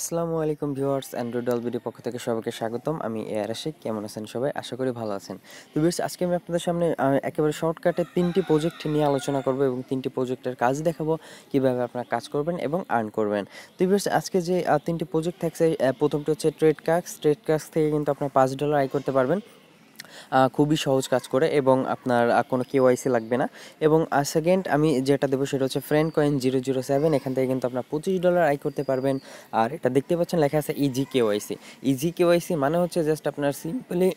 আসসালামু আলাইকুম viewers Android video পক্ষ থেকে সবাইকে স্বাগতম আমি এআর আশিক কেমন আছেন সবাই আশা করি ভালো আছেন তো ভিউয়ার্স আজকে আমি আপনাদের সামনে একেবারে শর্টকাটে তিনটি প্রজেক্ট নিয়ে আলোচনা করব এবং তিনটি প্রজেক্টের কাজ দেখাবো কিভাবে আপনারা কাজ করবেন এবং আর্ন করবেন তো ভিউয়ার্স আজকে যে তিনটি প্রজেক্ট থাকছে প্রথমটি হচ্ছে ট্রেড কাক্স ট্রেড কাক্স থেকে কিন্তু আপনারা পাঁচ ডলার আয় করতে পারবেন খুবই সহজ কাজ করে এবং আপনার কোনো কেওয়াইসি লাগবে না এবং সেকেন্ড আমি যেটা দেবো সেটা হচ্ছে friend coin zero zero seven এখান থেকে কিন্তু আপনার পঁচিশ ডলার আয় করতে পারবেন আর এটা দেখতে পাচ্ছেন লেখা আছে ইজি কেওয়াইসি ইজি কেওয়াইসি মানে হচ্ছে জাস্ট আপনার সিম্পলি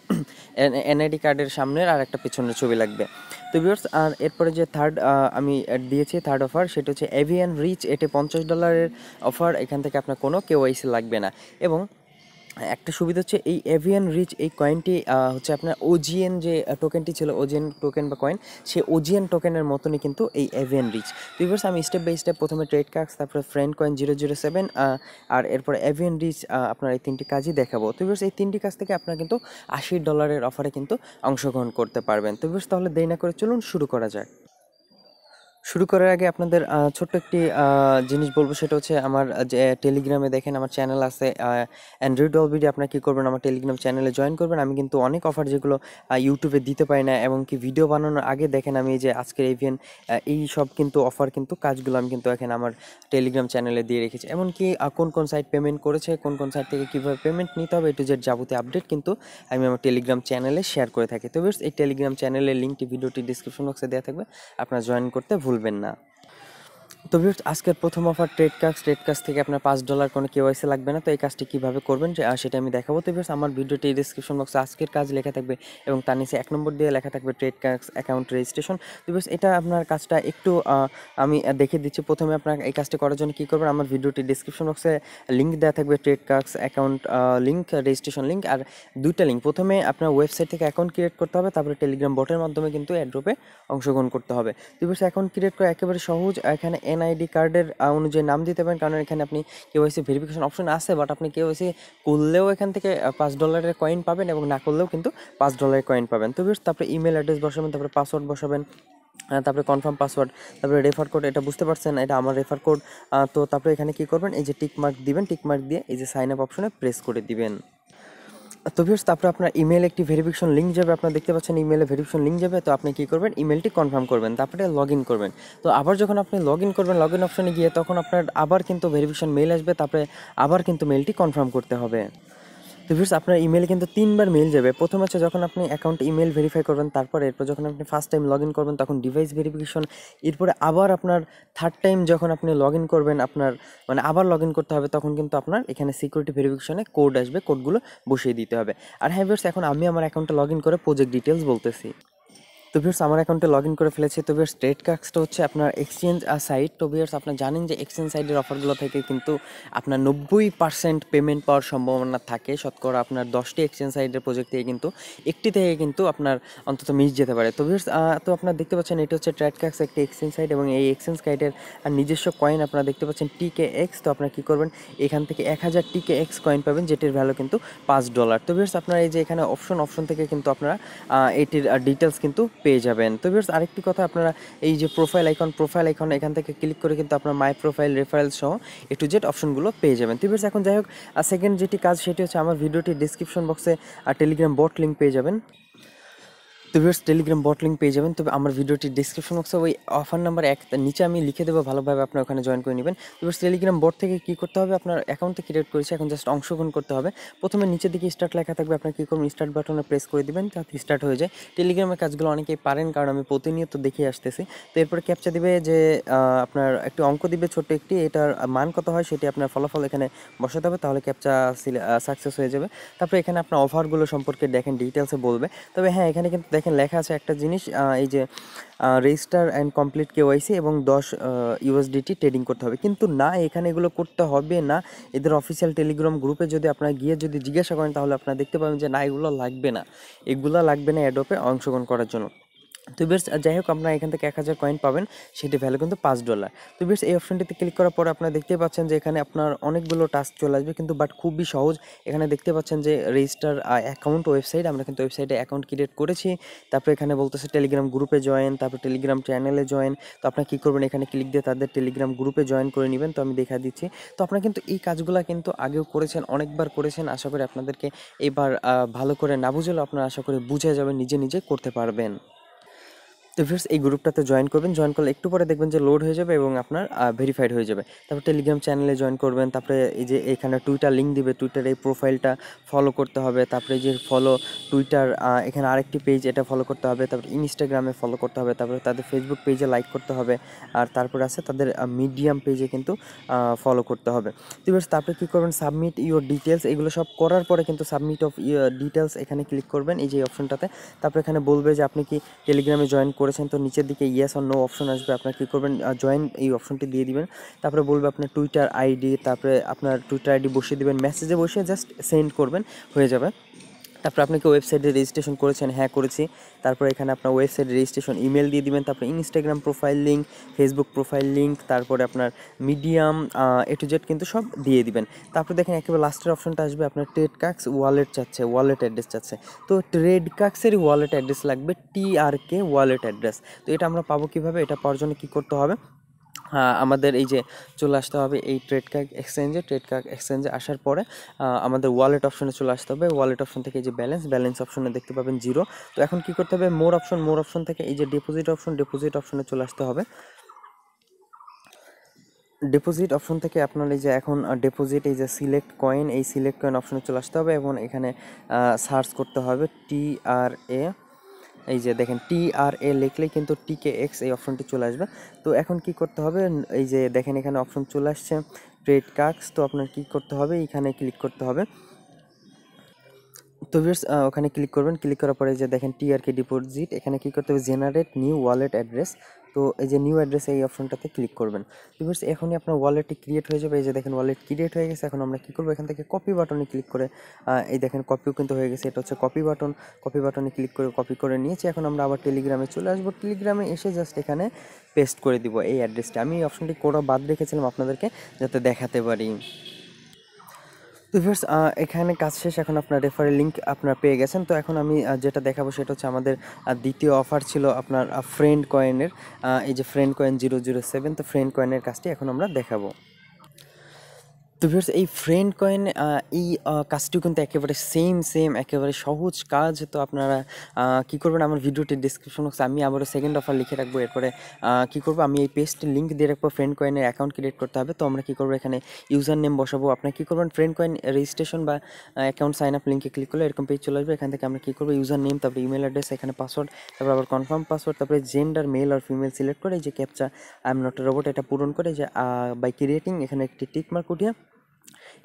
এনআইডি কার্ডের সামনের আর একটা পিছনের ছবি লাগবে তো ভিউর্স আর এরপরে যে থার্ড আমি দিয়েছি থার্ড অফার সেটা হচ্ছে এভিয়ান রিচ এটে পঞ্চাশ ডলারের অফার এখান থেকে আপনার কোনো কেওয়াইসি লাগবে না এবং একটা সুবিধা হচ্ছে এই এভিয়ান রিচ এই কয়েনটি হচ্ছে আপনার ওজিএন যে টোকেনটি ছিল ওজিএন টোকেন বা কয়েন সেই ওজিএন টোকেনের মতনই কিন্তু এই এভিয়ান রিচ তো ইভার্স আমি স্টেপ বাই স্টেপ প্রথমে ট্রেড কার্স তারপরে friend coin zero zero seven আর এরপরে এভিয়ান রিচ আপনার এই তিনটি কাজই দেখাবো তো ইভার্স এই তিনটি কাজ থেকে আপনার কিন্তু আশি ডলারের অফারে কিন্তু অংশগ্রহণ করতে পারবেন তো ইভার্স তাহলে দেরি না করে চলুন শুরু করা যায় শুরু করার আগে আপনাদের ছোট্ট একটি জিনিস বলবো সেটা হচ্ছে আমার যে টেলিগ্রামে দেখেন আমার চ্যানেল আছে অ্যান্ড্রয়েড অলবিডি আপনার কী করবেন আমার টেলিগ্রাম চ্যানেলে জয়েন করবেন আমি কিন্তু অনেক অফার যেগুলো ইউটিউবে দিতে পারি না এবং কি ভিডিও বানানোর আগে দেখেন আমি যে আজকের ইভেন এই সব কিন্তু অফার কিন্তু কাজগুলো আমি কিন্তু এখন আমার টেলিগ্রাম চ্যানেলে দিয়ে রেখেছি এমনকি কোন কোন সাইট পেমেন্ট করেছে কোন কোন সাইট থেকে কীভাবে পেমেন্ট নিতে হবে এটু যে যাবতীয় আপডেট কিন্তু আমি আমার টেলিগ্রাম চ্যানেলে শেয়ার করে থাকি তো বেশ এই টেলিগ্রাম চ্যানেলের লিঙ্কটি ভিডিওটি ডিসক্রিপশন বক্সে দেওয়া থাকবে আপনারা জয়েন করতে ভুল ভুলবেন না তো ভিউস আজকের প্রথম offer trade cars trade cast থেকে আপনার পাঁচ ডলার কোনো ওয়াইসি লাগবে না তো এই কাজটি কীভাবে করবেন সেটা আমি দেখাবো তো ভিউস আমার ভিডিওটি ডিসক্রিপশন বক্সে আজকের কাজ লেখা থাকবে এবং তার নিচে এক নম্বর দিয়ে লেখা থাকবে ট্রেড কার্স অ্যাকাউন্ট রেজিস্ট্রেশন তো ভিউস এটা আপনার কাজটা একটু আমি দেখে দিচ্ছি প্রথমে আপনার এই কাজটি করার জন্য কী করবেন আমার ভিডিওটি ডিসক্রিপশন বক্সে লিঙ্ক দেওয়া থাকবে trade cars account link registration link আর দুইটা লিঙ্ক প্রথমে আপনার ওয়েবসাইট থেকে অ্যাকাউন্ট ক্রিয়েট করতে হবে তারপরে টেলিগ্রাম বটের মাধ্যমে কিন্তু অ্যাড্রোপে অংশগ্রহণ করতে হবে তো ভিউস অ্যাকাউন্ট ক্রিয়েট করা একেবারে সহজ এখানে এনআইডি কার্ডের অনুযায়ী নাম দিতে পারেন কারণ এখানে আপনি কেওয়াইসি ভেরিফিকেশন অপশন আছে বাট আপনি কেওয়াইসি করলেও এখান থেকে পাঁচ ডলারের কয়েন পাবেন এবং না করলেও কিন্তু পাঁচ ডলারের কয়েন পাবেন তো বেশ তারপরে ইমেল অ্যাড্রেস বসাবেন তারপরে পাসওয়ার্ড বসাবেন তারপরে কনফার্ম পাসওয়ার্ড তারপরে রেফার কোড এটা বুঝতে পারছেন এটা আমার রেফার কোড তো তারপরে এখানে কি করবেন এই যে টিক মার্ক দিবেন টিক মার্ক দিয়ে এই যে সাইন আপ অপশনে প্রেস করে দিবেন তো ভিউস তারপরে আপনার ইমেল একটি ভেরিফিকেশন লিঙ্ক যাবে আপনার দেখতে পাচ্ছেন ইমেলে ভেরিফিকেশন লিঙ্ক যাবে তো আপনি কী করবেন ইমেলটি কনফার্ম করবেন তারপরে লগ ইন করবেন তো আবার যখন আপনি লগ ইন করবেন লগ ইন অপশনে গিয়ে তখন আপনার আবার কিন্তু ভেরিফিকেশন মেল আসবে তারপরে আবার কিন্তু মেলটি কনফার্ম করতে হবে তো ভিউস আপনার ইমেল কিন্তু তিনবার মেল যাবে প্রথম হচ্ছে যখন আপনি অ্যাকাউন্ট ইমেল ভেরিফাই করবেন তারপর এরপর যখন আপনি ফার্স্ট টাইম লগ ইন করবেন তখন ডিভাইস ভেরিফিকেশন এরপরে আবার আপনার থার্ড টাইম যখন আপনি লগ ইন করবেন আপনার মানে আবার লগ ইন করতে হবে তখন কিন্তু আপনার এখানে সিকিউরিটি ভেরিফিকেশনে কোড আসবে কোডগুলো বসিয়ে দিতে হবে আর হ্যাঁ ভিউস এখন আমি আমার অ্যাকাউন্টে লগ ইন করে প্রজেক্ট ডিটেলস বলতেছি তো ভিউর্স আমার অ্যাকাউন্টে লগ ইন করে ফেলেছি তো ভিউর্স ট্রেড কার্ডসটা হচ্ছে আপনার এক্সচেঞ্জ সাইট তো ভিউর্স আপনার জানেন যে এক্সচেঞ্জ সাইটের অফারগুলো থেকে কিন্তু আপনার নব্বই পার্সেন্ট পেমেন্ট পাওয়ার সম্ভাবনা থাকে শতকরা আপনার দশটি এক্সচেঞ্জ সাইটের প্রজেক্ট থেকে কিন্তু একটি থেকে কিন্তু আপনার অন্তত মিস যেতে পারে তো ভিউর্স তো আপনার দেখতে পাচ্ছেন এটি হচ্ছে ট্রেড কার্ডস একটি এক্সচেঞ্জ সাইট এবং এই এক্সচেঞ্জ সাইটের নিজস্ব কয়েন আপনারা দেখতে পাচ্ছেন টিকে এক্স তো আপনারা কী করবেন এখান থেকে এক হাজার টিকে এক্স কয়েন পাবেন যেটির ভ্যালু কিন্তু পাঁচ ডলার তো ভিউর্স আপনার এই যে এখানে অপশন অপশন থেকে কিন্তু আপনারা এটির ডিটেলস কিন্তু পেয়ে যাবেন তো ভিউর্স আরেকটি কথা আপনারা এই যে প্রোফাইল আইকন প্রোফাইল আইকন এখান থেকে ক্লিক করে কিন্তু আপনার মাই প্রোফাইল রেফারেল সহ এ টু জেড অপশনগুলো পেয়ে যাবেন তো ভিউর্স এখন যাই হোক সেকেন্ড যেটি কাজ সেটি হচ্ছে আমার ভিডিওটি ডিসক্রিপশন বক্সে আর টেলিগ্রাম বট লিঙ্ক পেয়ে যাবেন তো টেলিগ্রাম বট লিঙ্ক পেয়ে যাবেন তবে আমার ভিডিওটি ডিসক্রিপশন বক্সে ওই অফার নাম্বার এক নিচে আমি লিখে দেবো ভালোভাবে আপনার ওখানে জয়েন করে নেবেন তো টেলিগ্রাম বট থেকে কী করতে হবে আপনার অ্যাকাউন্টে ক্রিয়েট করেছে এখন জাস্ট অংশগ্রহণ করতে হবে প্রথমে নিচের দিকে স্টার্ট লেখা থাকবে আপনার কী করবেন স্টার্ট বাটনে প্রেস করে দেবেন তাতে স্টার্ট হয়ে যায় টেলিগ্রামের কাজগুলো অনেকেই পারেন কারণ আমি প্রতিনিয়ত দেখে আসতেছি তো এরপরে ক্যাপচা দিবে যে আপনার একটি অঙ্ক দিবে ছোট্ট একটি এটার মান কত হয় সেটি আপনার ফলাফল এখানে বসাতে হবে তাহলে ক্যাপচা সাকসেস হয়ে যাবে তারপরে এখানে আপনার অফারগুলো সম্পর্কে দেখেন ডিটেলসে বলবে তবে হ্যাঁ এখানে কিন্তু দেখেন দেখেন লেখা আছে একটা জিনিস এই যে রেজিস্টার অ্যান্ড কমপ্লিট কেওয়াইসি এবং দশ ইউএসডিটি ট্রেডিং করতে হবে কিন্তু না এখানে এগুলো করতে হবে না এদের অফিসিয়াল টেলিগ্রাম গ্রুপে যদি আপনারা গিয়ে যদি জিজ্ঞাসা করেন তাহলে আপনারা দেখতে পাবেন যে না এগুলো লাগবে না এগুলো লাগবে না অ্যাডপে অংশগ্রহণ করার জন্য তো বেশ যাই হোক আপনার এখান থেকে এক হাজার কয়েন পাবেন সেটি ভ্যালু কিন্তু পাঁচ ডলার তো বেশ এই অপশনটিতে ক্লিক করার পর আপনারা দেখতেই পাচ্ছেন যে এখানে আপনার অনেকগুলো টাস্ক চলে আসবে কিন্তু বাট খুবই সহজ এখানে দেখতে পাচ্ছেন যে রেজিস্টার অ্যাকাউন্ট ওয়েবসাইট আমরা কিন্তু ওয়েবসাইটে অ্যাকাউন্ট ক্রিয়েট করেছি তারপরে এখানে বলতেছে টেলিগ্রাম গ্রুপে জয়েন তারপরে টেলিগ্রাম চ্যানেলে জয়েন তো আপনারা কী করবেন এখানে ক্লিক দিয়ে তাদের টেলিগ্রাম গ্রুপে জয়েন করে নেবেন তো আমি দেখা দিচ্ছি তো আপনারা কিন্তু এই কাজগুলো কিন্তু আগেও করেছেন অনেকবার করেছেন আশা করি আপনাদেরকে এবার ভালো করে না বুঝলেও আপনারা আশা করি বুঝে যাবেন নিজে নিজে করতে পারবেন তো ভিউর্স এই গ্রুপটাতে জয়েন করবেন জয়েন করলে একটু পরে দেখবেন যে লোড হয়ে যাবে এবং আপনার ভেরিফাইড হয়ে যাবে তারপর টেলিগ্রাম চ্যানেলে জয়েন করবেন তারপরে এই যে এখানে টুইটার লিঙ্ক দিবে টুইটার এই প্রোফাইলটা ফলো করতে হবে তারপরে যে ফলো টুইটার এখানে আরেকটি পেজ এটা ফলো করতে হবে তারপরে ইনস্টাগ্রামে ফলো করতে হবে তারপরে তাদের ফেসবুক পেজে লাইক করতে হবে আর তারপরে আছে তাদের মিডিয়াম পেজে কিন্তু ফলো করতে হবে তো ফ্রেন্ডস তারপরে কী করবেন সাবমিট ইউর ডিটেলস এগুলো সব করার পরে কিন্তু সাবমিট অফ ডিটেলস এখানে ক্লিক করবেন এই যে অপশনটাতে তারপরে এখানে বলবে যে আপনি কি টেলিগ্রামে জয়েন করে করেছেন তো নিচের দিকে ইয়েস আর নো অপশন আসবে আপনার কী করবেন জয়েন এই অপশনটি দিয়ে দিবেন তারপরে বলবে আপনার টুইটার আইডি তারপরে আপনার টুইটার আইডি বসিয়ে দেবেন মেসেজে বসিয়ে জাস্ট সেন্ড করবেন হয়ে যাবে তারপর আপনি কি ওয়েবসাইটে রেজিস্ট্রেশন করেছেন হ্যাঁ করেছি তারপর এখানে আপনার ওয়েবসাইটে রেজিস্ট্রেশন ইমেল দিয়ে দিবেন তারপর Instagram profile link Facebook profile link তারপরে আপনার মিডিয়াম এ টু জেড কিন্তু সব দিয়ে দিবেন তারপর দেখেন একেবারে লাস্টের অপশনটা আসবে আপনার ট্রেড কাক্স ওয়ালেট চাচ্ছে ওয়ালেট অ্যাড্রেস চাচ্ছে তো ট্রেড কাক্সের ওয়ালেট অ্যাড্রেস লাগবে টিআরকে ওয়ালেট অ্যাড্রেস তো এটা আমরা পাবো কীভাবে এটা পাওয়ার জন্য কী করতে হবে আমাদের এই যে চলে আসতে হবে এই ট্রেড কার্ড এক্সচেঞ্জে ট্রেড কার্ড এক্সচেঞ্জে আসার পরে আমাদের ওয়ালেট অপশনে চলে আসতে হবে ওয়ালেট অপশন থেকে এই যে ব্যালেন্স ব্যালেন্স অপশনে দেখতে পাবেন জিরো তো এখন কি করতে হবে মোর অপশন মোর অপশন থেকে এই যে ডিপোজিট অপশন ডিপোজিট অপশনে চলে আসতে হবে ডিপোজিট অপশন থেকে আপনার এই যে এখন ডিপোজিট এই যে সিলেক্ট কয়েন এই সিলেক্ট কয়েন অপশনে চলে আসতে হবে এবং এখানে সার্চ করতে হবে টি আর এ এই যে দেখেন টি আর এ লিখলেই কিন্তু টিকে এক্স এই অপশনটি চলে আসবে তো এখন কি করতে হবে এই যে দেখেন এখানে অপশন চলে আসছে ট্রেড কার্ডস তো আপনার কি করতে হবে এখানে ক্লিক করতে হবে তো ভিউর্স ওখানে ক্লিক করবেন ক্লিক করার পরে যে দেখেন টিআরকে ডিপোজিট এখানে কি করতে হবে জেনারেট নিউ ওয়ালেট অ্যাড্রেস তো এই যে নিউ অ্যাড্রেসে এই অপশনটাতে ক্লিক করবেন ভিউয়ার্স এখনই আপনার ওয়ালেটটি ক্রিয়েট হয়ে যাবে এই যে দেখেন ওয়ালেট ক্রিয়েট হয়ে গেছে এখন আমরা কী করবো এখান থেকে কপি বাটনে ক্লিক করে এই দেখেন কপিও কিন্তু হয়ে গেছে এটা হচ্ছে কপি বাটন কপি বাটনে ক্লিক করে কপি করে নিয়েছি এখন আমরা আবার টেলিগ্রামে চলে আসবো টেলিগ্রামে এসে জাস্ট এখানে পেস্ট করে দিব এই অ্যাড্রেসটা আমি এই অপশনটি কোডও বাদ রেখেছিলাম আপনাদেরকে যাতে দেখাতে পারি তো ভিউর্স এখানে কাজ শেষ এখন আপনার রেফারের লিঙ্ক আপনারা পেয়ে গেছেন তো এখন আমি যেটা দেখাবো সেটা হচ্ছে আমাদের দ্বিতীয় অফার ছিল আপনার ফ্রেন্ড কয়েনের এই যে friend coin zero zero seven তো ফ্রেন্ড কয়েনের কাজটি এখন আমরা দেখাবো তো ভিউর্স এই ফ্রেন্ড কয়েন এই কাজটিও কিন্তু একেবারে সেম সেম একেবারে সহজ কাজ তো আপনারা কি করবেন আমার ভিডিওটির ডিসক্রিপশন বক্সে আমি আবারও সেকেন্ড অফার লিখে রাখবো এরপরে কি করব আমি এই পেস্ট লিঙ্ক দিয়ে রাখবো ফ্রেন্ড কয়েনের অ্যাকাউন্ট ক্রিয়েট করতে হবে তো আমরা কি করবো এখানে ইউজার নেম বসাবো আপনারা কী করবেন ফ্রেন্ড কয়েন রেজিস্ট্রেশন বা অ্যাকাউন্ট সাইন আপ লিঙ্কে ক্লিক করলে এরকম পেজ চলে আসবে এখান থেকে আমরা কী করবো ইউজার নেম তারপরে ইমেল অ্যাড্রেস এখানে পাসওয়ার্ড তারপর আবার কনফার্ম পাসওয়ার্ড তারপরে জেন্ডার মেল আর ফিমেল সিলেক্ট করে যে captcha I am not robot এটা পূরণ করে যে বাই ক্রিয়েটিং এখানে একটি টিক মার্ক উঠিয়ে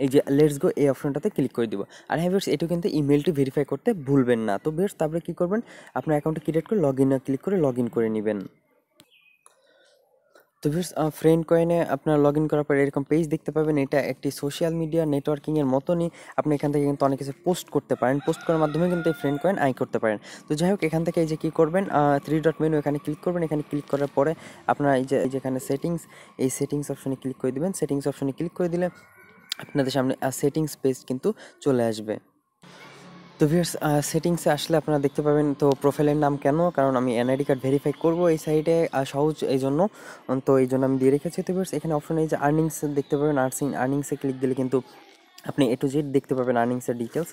এই যে লেটস গো এই অপশনটাতে ক্লিক করে দিব আর হ্যাঁ ভিউর্স এটা কিন্তু ইমেলটি ভেরিফাই করতে ভুলবেন না তো বেশ তারপরে কী করবেন আপনার অ্যাকাউন্টে ক্রিয়েট করে লগ ইনে ক্লিক করে লগ ইন করে নেবেন তো ভিউস ফ্রেন্ড কয়েনে আপনার লগ ইন করার পর এরকম পেজ দেখতে পাবেন এটা একটি সোশ্যাল মিডিয়া নেটওয়ার্কিংয়ের মতনই আপনি এখান থেকে কিন্তু অনেক কিছু পোস্ট করতে পারেন পোস্ট করার মাধ্যমে কিন্তু এই ফ্রেন্ড কয়েন আয় করতে পারেন তো যাই হোক এখান থেকে এই যে কী করবেন থ্রি ডট মেনু এখানে ক্লিক করবেন এখানে ক্লিক করার পরে আপনার এই যে যেখানে সেটিংস এই সেটিংস অপশনে ক্লিক করে দেবেন সেটিংস অপশনে ক্লিক করে দিলে আপনাদের সামনে সেটিংস পেজ কিন্তু চলে আসবে তো ভিউয়ার্স সেটিংসে আসলে আপনারা দেখতে পাবেন তো প্রোফাইলের নাম কেন কারণ আমি এনআইডি কার্ড ভেরিফাই করব এই সাইডে সহজ এই জন্য তো এই জন্য আমি দিয়ে রেখেছি তো ভিউয়ার্স এখানে অপশন এই যে আর্নিংস দেখতে পাবেন আর্সিং আর্নিংসে ক্লিক দিলে কিন্তু আপনি এ টু জেড দেখতে পাবেন আর্নিংসের ডিটেলস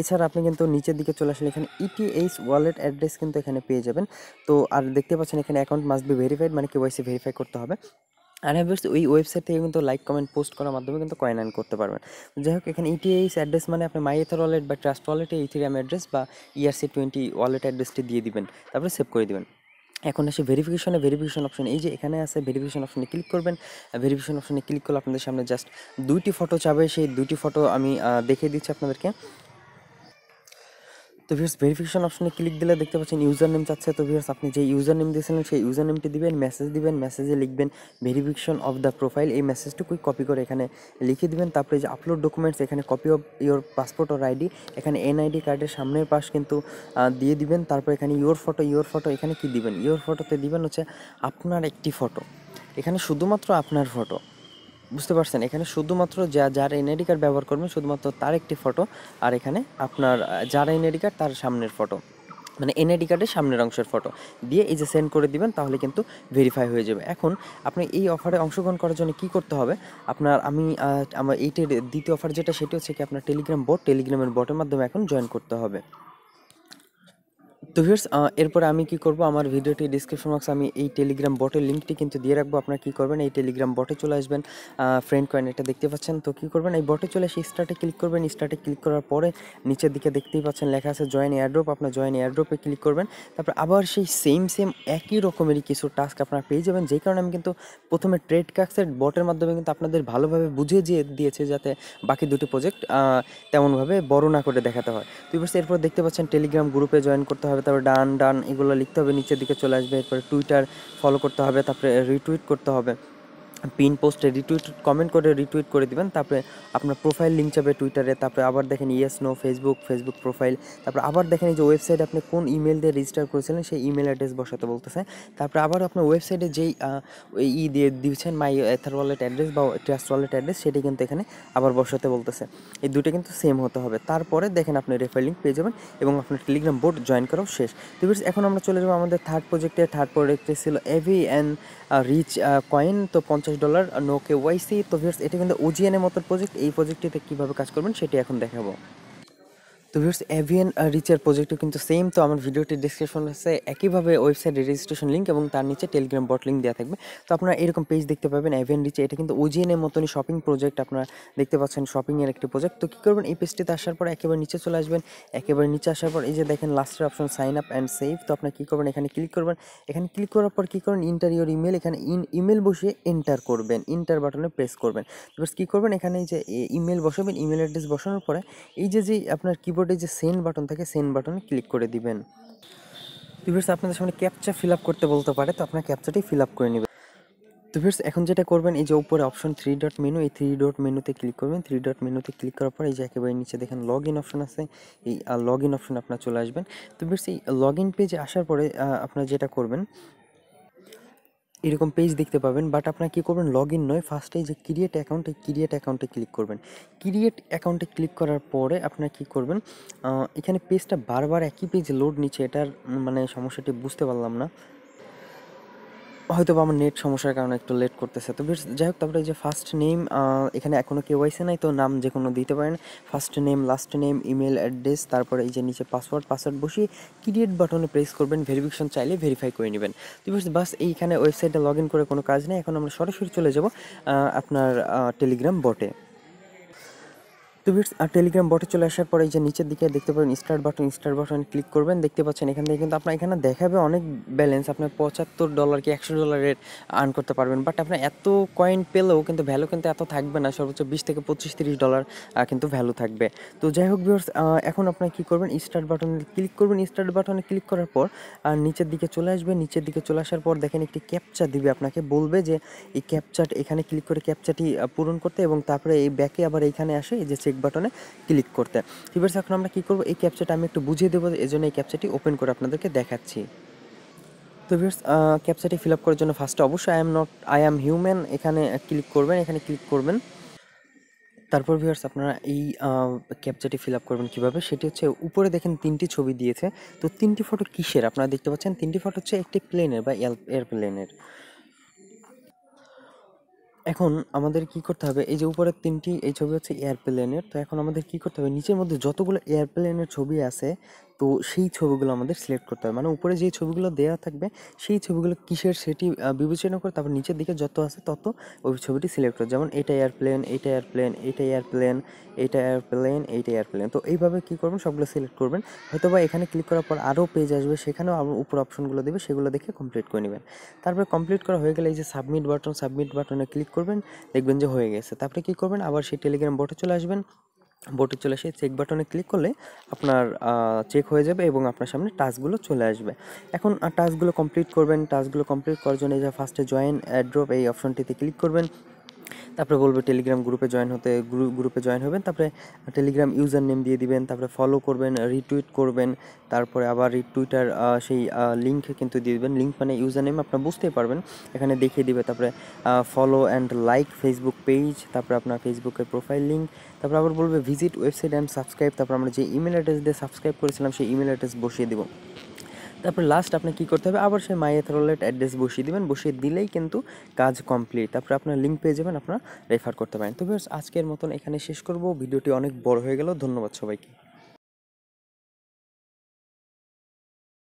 এছাড়া আপনি কিন্তু নিচের দিকে চলে আসলে এখানে ইটিএইচ ওয়ালেট অ্যাড্রেস কিন্তু এখানে পেয়ে যাবেন তো আর দেখতে পাচ্ছেন এখানে অ্যাকাউন্ট মাস্ট বি ভেরিফাইড মানে কেউ ভেরিফাই করতে হবে আর হ্যাঁ ওই ওয়েবসাইট থেকে কিন্তু লাইক কমেন্ট পোস্ট করার মাধ্যমে কিন্তু কয়েন আন করতে পারবেন যাই হোক এখানে ইটিএইস অ্যাড্রেস মানে আপনি মাই এথার ওয়ালেট বা ট্রাস্ট ওয়ালেটে ইথেরিয়াম অ্যাড্রেস বা ইআরসি টোয়েন্টি ওয়ালেট অ্যাড্রেসটি দিয়ে দিবেন তারপরে সেভ করে দেবেন এখন আসে ভেরিফিকেশনে ভেরিফিকেশন অপশন এই যে এখানে আছে ভেরিফিকেশন অপশনে ক্লিক করবেন ভেরিফিকেশন অপশনে ক্লিক করলে আপনাদের সামনে জাস্ট দুইটি ফটো চাবে সেই দুইটি ফটো আমি দেখিয়ে দিচ্ছি আপনাদেরকে তো ভিউর্স ভেরিফিকেশন অপশনে ক্লিক দিলে দেখতে পাচ্ছেন ইউজার নেম চাচ্ছে তো ভিউর্স আপনি যে ইউজার নেম দিয়েছিলেন সেই ইউজার নেমটি দিবেন মেসেজ দিবেন মেসেজে লিখবেন ভেরিফিকেশন অফ দ্য প্রোফাইল এই মেসেজটুকুই কপি করে এখানে লিখে দিবেন তারপরে যে আপলোড ডকুমেন্টস এখানে copy of your passport or ID এখানে এনআইডি কার্ডের সামনের পাশ কিন্তু দিয়ে দিবেন তারপর এখানে ইউর ফটো ইউর ফটো এখানে কি দিবেন ইউর ফটোতে দিবেন হচ্ছে আপনার একটি ফটো এখানে শুধুমাত্র আপনার ফটো বুঝতে পারছেন এখানে শুধুমাত্র যা যার এনআইডি কার্ড ব্যবহার করবেন শুধুমাত্র তার একটি ফটো আর এখানে আপনার যার এনআইডি কার্ড তার সামনের ফটো মানে এনআইডি কার্ডের সামনের অংশের ফটো দিয়ে এই যে সেন্ড করে দিবেন তাহলে কিন্তু ভেরিফাই হয়ে যাবে এখন আপনি এই অফারে অংশগ্রহণ করার জন্য কি করতে হবে আপনার আমি আমার এইটের দ্বিতীয় অফার যেটা সেটি হচ্ছে কি আপনার টেলিগ্রাম বোর্ড টেলিগ্রামের বোর্ডের মাধ্যমে এখন জয়েন করতে হবে তো ভিউর্স এরপর আমি কি করব আমার ভিডিওটি ডিসক্রিপশন বক্স আমি এই টেলিগ্রাম বটের লিঙ্কটি কিন্তু দিয়ে রাখবো আপনারা কী করবেন এই টেলিগ্রাম বটে চলে আসবেন ফ্রেন্ড কয়েন এটা দেখতে পাচ্ছেন তো কী করবেন এই বটে চলে এসে স্টার্টে ক্লিক করবেন স্টার্টে ক্লিক করার পরে নিচের দিকে দেখতেই পাচ্ছেন লেখা আছে জয়েন এয়ারড্রপ আপনার জয়েন এয়ারড্রপে ক্লিক করবেন তারপর আবার সেই সেম সেম একই রকমেরই কিছু টাস্ক আপনারা পেয়ে যাবেন যেই কারণে আমি কিন্তু প্রথমে ট্রেড কাক্সের বটের মাধ্যমে কিন্তু আপনাদের ভালোভাবে বুঝে দিয়ে দিয়েছে যাতে বাকি দুটি প্রজেক্ট তেমনভাবে বড় না করে দেখাতে হয় তো এরপর দেখতে পাচ্ছেন টেলিগ্রাম গ্রুপে জয়েন করতে হবে তারপরে ডান ডান এগুলো লিখতে হবে নিচের দিকে চলে আসবে এরপরে টুইটার ফলো করতে হবে তারপরে রিটুইট করতে হবে পিন পোস্টে রিটুইট কমেন্ট করে রিটুইট করে দিবেন তারপরে আপনার প্রোফাইল লিঙ্ক যাবে টুইটারে তারপরে আবার দেখেন yes no Facebook Facebook profile তারপরে আবার দেখেন যে ওয়েবসাইট আপনি কোন ইমেল দিয়ে রেজিস্টার করেছিলেন সেই ইমেল অ্যাড্রেস বসাতে বলতেছে তারপরে আবার আপনার ওয়েবসাইটে যেই ই দিয়ে দিয়েছেন মাই এথার ওয়ালেট অ্যাড্রেস বা ট্রাস্ট ওয়ালেট অ্যাড্রেস সেটি কিন্তু এখানে আবার বসাতে বলতেছে এই দুটো কিন্তু সেম হতে হবে তারপরে দেখেন আপনি রেফার লিঙ্ক পেয়ে যাবেন এবং আপনার টেলিগ্রাম বোর্ড জয়েন করাও শেষ তো এখন আমরা চলে যাবো আমাদের থার্ড প্রজেক্টে থার্ড প্রজেক্টে ছিল এভি অ্যান্ড রিচ কয়েন তো পঞ্চাশ পঞ্চাশ ডলার নো কে ওয়াইসি তো ভিয়ার্স এটা কিন্তু ওজিএনের মতো প্রজেক্ট এই প্রজেক্টটিতে কীভাবে কাজ করবেন সেটি এখন দেখাবো তো ভিউর্স এভিয়ান রিচার প্রজেক্টও কিন্তু সেম তো আমার ভিডিওটির ডিসক্রিপশন আছে একইভাবে ওয়েবসাইট রেজিস্ট্রেশন লিঙ্ক এবং তার নিচে টেলিগ্রাম বট লিঙ্ক দেওয়া থাকবে তো আপনারা এরকম পেজ দেখতে পাবেন এভিয়ান রিচে এটা কিন্তু ওজিএনের মতনই শপিং প্রজেক্ট আপনারা দেখতে পাচ্ছেন শপিংয়ের একটি প্রজেক্ট তো কী করবেন এই পেজটিতে আসার পর একেবারে নিচে চলে আসবেন একেবারে নিচে আসার পর এই যে দেখেন লাস্টের option sign up and save তো আপনারা কী করবেন এখানে ক্লিক করবেন এখানে ক্লিক করার পর কী করবেন ইউর ইমেল এখানে ইন ইমেল বসিয়ে এন্টার করবেন ইন্টার বাটনে প্রেস করবেন এবার কী করবেন এখানে যে ইমেল বসাবেন ইমেল অ্যাড্রেস বসানোর পরে এই যে যে আপনার কিবোর্ড ড্যাশবোর্ডে যে সেন্ড বাটন থাকে সেন্ড বাটনে ক্লিক করে দিবেন ভিউর্স আপনাদের সামনে ক্যাপচা ফিল আপ করতে বলতে পারে তো আপনার ক্যাপচাটি ফিল আপ করে নেবেন তো ভিউর্স এখন যেটা করবেন এই যে উপরে অপশন থ্রি ডট মেনু এই থ্রি ডট মেনুতে ক্লিক করবেন থ্রি ডট মেনুতে ক্লিক করার পর এই যে একেবারে নিচে দেখেন লগ ইন অপশন আছে এই লগ ইন অপশন আপনার চলে আসবেন তো ভিউর্স এই লগ ইন পেজে আসার পরে আপনার যেটা করবেন এরকম পেজ দেখতে পাবেন বাট আপনার কী করবেন লগ ইন নয় ফার্স্টে যে ক্রিয়েট অ্যাকাউন্ট এই ক্রিয়েট অ্যাকাউন্টে ক্লিক করবেন ক্রিয়েট অ্যাকাউন্টে ক্লিক করার পরে আপনার কী করবেন এখানে পেজটা বারবার একই পেজ লোড নিচ্ছে এটার মানে সমস্যাটি বুঝতে পারলাম না হয়তো বা আমার নেট সমস্যার কারণে একটু লেট করতেছে তো বেশ যাই হোক তারপরে যে ফার্স্ট নেম এখানে এখনও কেউ আইসে নাই তো নাম যে কোনো দিতে পারেন first name last name email address তারপরে এই যে নিচে পাসওয়ার্ড পাসওয়ার্ড বসিয়ে ক্রিয়েট বাটনে প্রেস করবেন ভেরিফিকেশন চাইলে ভেরিফাই করে নেবেন তো বেশ বাস এইখানে ওয়েবসাইটে লগ ইন করে কোনো কাজ নেই এখন আমরা সরাসরি চলে যাব আপনার টেলিগ্রাম বটে তো ভিটস আর টেলিগ্রাম বটে চলে আসার পরে এই যে নিচের দিকে দেখতে পাবেন star button star button click করবেন দেখতে পাচ্ছেন এখান থেকে কিন্তু আপনার এখানে দেখাবে অনেক ব্যালেন্স আপনার পঁচাত্তর ডলার কি একশো ডলার রেট আর্ন করতে পারবেন বাট আপনার এত কয়েন পেলেও কিন্তু ভ্যালু কিন্তু এত থাকবে না সর্বোচ্চ বিশ থেকে পঁচিশ তিরিশ ডলার কিন্তু ভ্যালু থাকবে তো যাই হোক ভিউর্স এখন আপনার কী করবেন স্টার্ট বাটনে ক্লিক করবেন স্টার্ট বাটনে ক্লিক করার পর আর নিচের দিকে চলে আসবে নিচের দিকে চলে আসার পর দেখেন একটি ক্যাপচা দিবে আপনাকে বলবে যে এই ক্যাপচার এখানে ক্লিক করে ক্যাপচারটি পূরণ করতে এবং তারপরে এই ব্যাকে আবার এখানে আসে যে ক্লিক বাটনে ক্লিক করতে ফিভার্স এখন আমরা কী করবো এই ক্যাপচাটা আমি একটু বুঝিয়ে দেবো এই জন্য এই ক্যাপচাটি ওপেন করে আপনাদেরকে দেখাচ্ছি তো ভিউর্স ক্যাপচাটি ফিল আপ করার জন্য ফার্স্টে অবশ্যই I am not I am human এখানে ক্লিক করবেন এখানে ক্লিক করবেন তারপর ভিভার্স আপনারা এই ক্যাপচাটি ফিল আপ করবেন কীভাবে সেটি হচ্ছে উপরে দেখেন তিনটি ছবি দিয়েছে তো তিনটি ফটো কিসের আপনারা দেখতে পাচ্ছেন তিনটি ফটো হচ্ছে একটি প্লেনের বা এয়ারপ্লেনের এখন আমাদের কি করতে হবে এই যে উপরের তিনটি এই ছবি হচ্ছে এয়ারপ্লেনের তো এখন আমাদের কি করতে হবে নিচের মধ্যে যতগুলো এয়ারপ্লেনের ছবি আছে তো সেই ছবিগুলো আমাদের সিলেক্ট করতে হবে মানে উপরে যে ছবিগুলো দেওয়া থাকবে সেই ছবিগুলো কিসের সেটি বিবেচনা করে তারপর নিচের দিকে যত আছে তত ওই ছবিটি সিলেক্ট করে যেমন এটা এয়ারপ্লেন এটা এয়ারপ্লেন এটা এয়ারপ্লেন এটা এয়ারপ্লেন এইটা এয়ারপ্লেন তো এইভাবে কী করবেন সবগুলো সিলেক্ট করবেন হয়তো বা এখানে ক্লিক করার পর আরও পেজ আসবে সেখানেও আবার উপর অপশনগুলো দেবে সেগুলো দেখে কমপ্লিট করে নেবেন তারপরে কমপ্লিট করা হয়ে গেলে এই যে সাবমিট বাটন সাবমিট বাটনে ক্লিক করবেন দেখবেন যে হয়ে গেছে তারপরে কী করবেন আবার সেই টেলিগ্রাম বোটে চলে আসবেন বোর্ডে চলে এসে চেক বাটনে ক্লিক করলে আপনার চেক হয়ে যাবে এবং আপনার সামনে টাস্কগুলো চলে আসবে এখন টাস্কগুলো কমপ্লিট করবেন টাস্কগুলো কমপ্লিট করার জন্য যে ফার্স্টে জয়েন অ্যাড্রপ এই অপশনটিতে ক্লিক করবেন তারপরে বলবে টেলিগ্রাম গ্রুপে জয়েন হতে গ্রুপে জয়েন হবেন তারপরে টেলিগ্রাম ইউজার নেম দিয়ে দিবেন তারপরে ফলো করবেন রিটুইট করবেন তারপরে আবার টুইটার সেই লিঙ্ক কিন্তু দিয়ে দেবেন লিঙ্ক মানে ইউজার নেম আপনার বুঝতেই পারবেন এখানে দেখিয়ে দিবে তারপরে follow and like Facebook page তারপরে আপনার ফেসবুকের প্রোফাইল লিঙ্ক তারপরে আবার বলবে ভিজিট ওয়েবসাইট অ্যান্ড সাবস্ক্রাইব তারপর আমরা যে ইমেল অ্যাড্রেস দিয়ে সাবস্ক্রাইব করেছিলাম সেই ইমেল অ্যাড্রেস বসিয়ে দেবো তারপর লাস্ট আপনার কি করতে হবে আবার সেই মাই এথরোলেট অ্যাড্রেস বসিয়ে দেবেন বসিয়ে দিলেই কিন্তু কাজ কমপ্লিট তারপর আপনার লিঙ্ক পেয়ে যাবেন আপনার রেফার করতে পারেন তো আজকের মতন এখানে শেষ করব ভিডিওটি অনেক বড় হয়ে গেল ধন্যবাদ সবাইকে